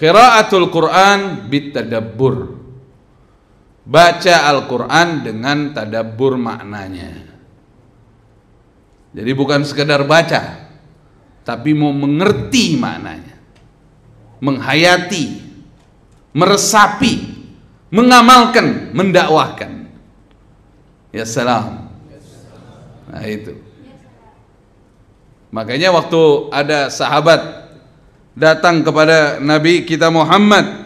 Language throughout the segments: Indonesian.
Qiraatul Quran bitadabbur. Baca Al-Quran dengan tadabur maknanya. Jadi bukan sekadar baca, tapi mau mengerti maknanya. Menghayati, meresapi, mengamalkan, mendakwahkan. Ya salam. Nah itu. Makanya waktu ada sahabat datang kepada Nabi kita Muhammad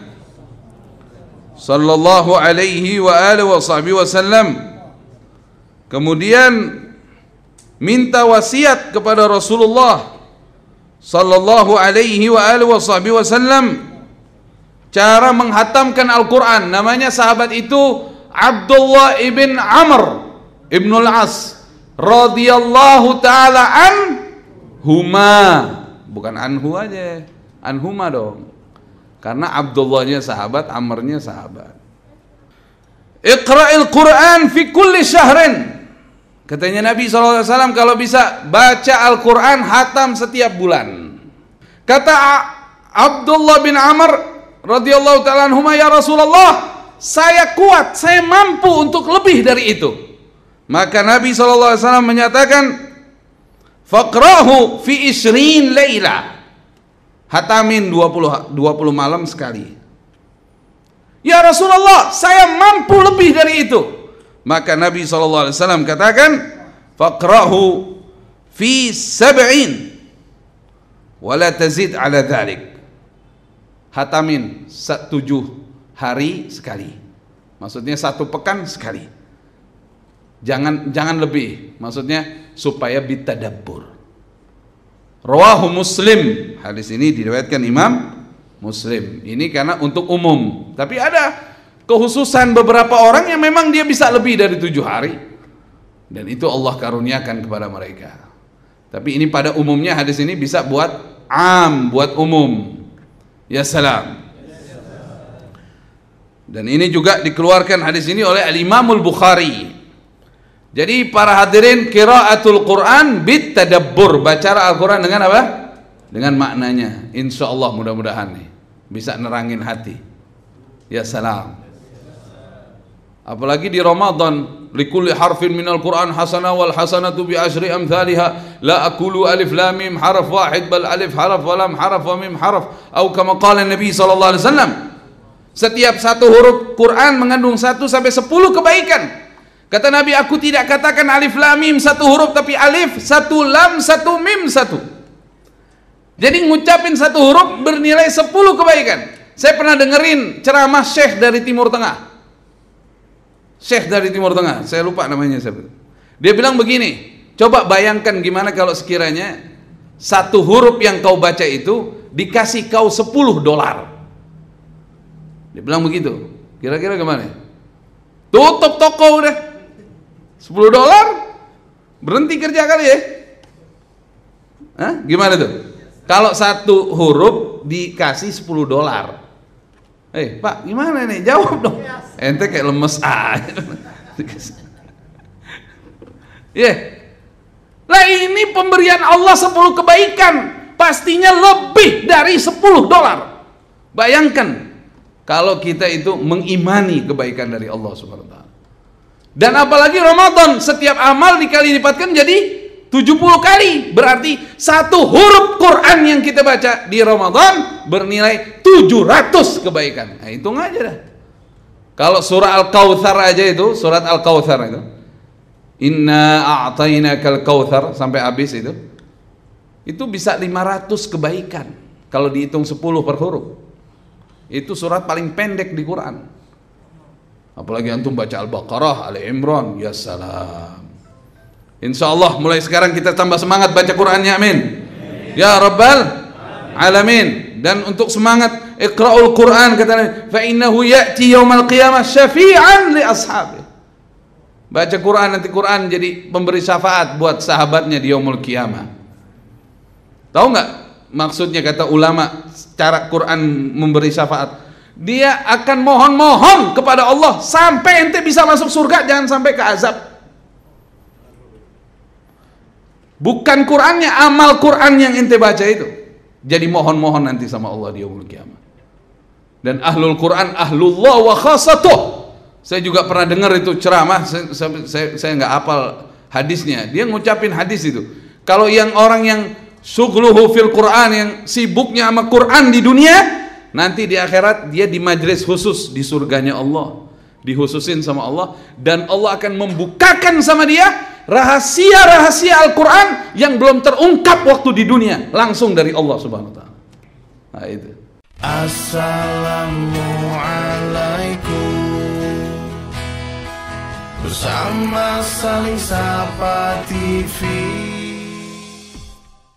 sallallahu alaihi wa alihi wa wasallam kemudian minta wasiat kepada Rasulullah sallallahu alaihi wa alihi wa wasallam cara menghatamkan Al-Qur'an namanya sahabat itu Abdullah ibn Amr ibn al-As radhiyallahu taala an huma bukan anhu aja anhuma dong. Karena Abdullahnya sahabat, Amrnya sahabat. Iqra'il Qur'an fi kulli syahrin. Katanya Nabi SAW kalau bisa baca Al-Quran hatam setiap bulan. Kata Abdullah bin Amr radhiyallahu taala anhuma ya Rasulullah, saya kuat, saya mampu untuk lebih dari itu. Maka Nabi SAW menyatakan, Fakrahu fi isrin layla. Hatamin 20 20 malam sekali. Ya Rasulullah, saya mampu lebih dari itu. Maka Nabi SAW katakan, faqrahu fi sab'in wala tazid ala dhalik. Hatamin tujuh hari sekali. Maksudnya satu pekan sekali. Jangan jangan lebih. Maksudnya supaya bitadabur Rawahu Muslim. Hadis ini diriwayatkan Imam Muslim. Ini karena untuk umum. Tapi ada kehususan beberapa orang yang memang dia bisa lebih dari tujuh hari. Dan itu Allah karuniakan kepada mereka. Tapi ini pada umumnya hadis ini bisa buat am, buat umum. Ya salam. Dan ini juga dikeluarkan hadis ini oleh Al-Imamul Bukhari jadi para hadirin qiraatul Quran bit tadabbur, baca Al-Qur'an dengan apa? Dengan maknanya. Insya Allah mudah-mudahan nih bisa nerangin hati. Ya salam. Apalagi di Ramadan, likulli harfin minal Quran hasana wal hasanatu bi asri amthaliha la aqulu alif lam mim harf wahid bal alif harf wa lam harf wa mim harf atau kama qala Nabi sallallahu alaihi wasallam. Setiap satu huruf Quran mengandung satu sampai sepuluh kebaikan. Kata Nabi, aku tidak katakan alif lam mim satu huruf, tapi alif satu lam satu mim satu. Jadi ngucapin satu huruf bernilai sepuluh kebaikan. Saya pernah dengerin ceramah Syekh dari Timur Tengah. Syekh dari Timur Tengah, saya lupa namanya siapa. Dia bilang begini, coba bayangkan gimana kalau sekiranya satu huruf yang kau baca itu dikasih kau sepuluh dolar. Dia bilang begitu. Kira-kira gimana? Tutup toko udah. 10 dolar berhenti kerja kali ya Hah? gimana tuh kalau satu huruf dikasih 10 dolar eh hey, pak gimana nih jawab dong ente kayak lemes aja Iya. yeah. lah ini pemberian Allah 10 kebaikan pastinya lebih dari 10 dolar bayangkan kalau kita itu mengimani kebaikan dari Allah subhanahu wa ta'ala dan apalagi Ramadan, setiap amal dikali lipatkan jadi 70 kali. Berarti satu huruf Quran yang kita baca di Ramadan bernilai 700 kebaikan. Nah, hitung aja dah. Kalau surah Al-Kautsar aja itu, surat Al-Kautsar itu. Inna a'tainakal kautsar sampai habis itu. Itu bisa 500 kebaikan kalau dihitung 10 per huruf. Itu surat paling pendek di Quran. Apalagi antum baca Al-Baqarah, Ali Imran, ya salam. Insya Allah mulai sekarang kita tambah semangat baca Qurannya, amin. Ya Rabbal Alamin. Dan untuk semangat ikra'ul Quran kata Nabi, fa innahu ya'ti Al qiyamah syafi'an li ashabi. Baca Quran nanti Quran jadi pemberi syafaat buat sahabatnya di yaumul qiyamah. Tahu nggak maksudnya kata ulama cara Quran memberi syafaat? dia akan mohon-mohon kepada Allah sampai ente bisa masuk surga jangan sampai ke azab bukan Qurannya amal Quran yang ente baca itu jadi mohon-mohon nanti sama Allah di umur kiamat dan ahlul Quran ahlullah wa khasatuh saya juga pernah dengar itu ceramah saya saya nggak apal hadisnya dia ngucapin hadis itu kalau yang orang yang sugluhu fil Quran yang sibuknya sama Quran di dunia Nanti di akhirat dia di majelis khusus di surganya Allah, dihususin sama Allah dan Allah akan membukakan sama dia rahasia-rahasia Al-Qur'an yang belum terungkap waktu di dunia langsung dari Allah Subhanahu wa taala. Nah, itu. Assalamualaikum Bersama saling sapa TV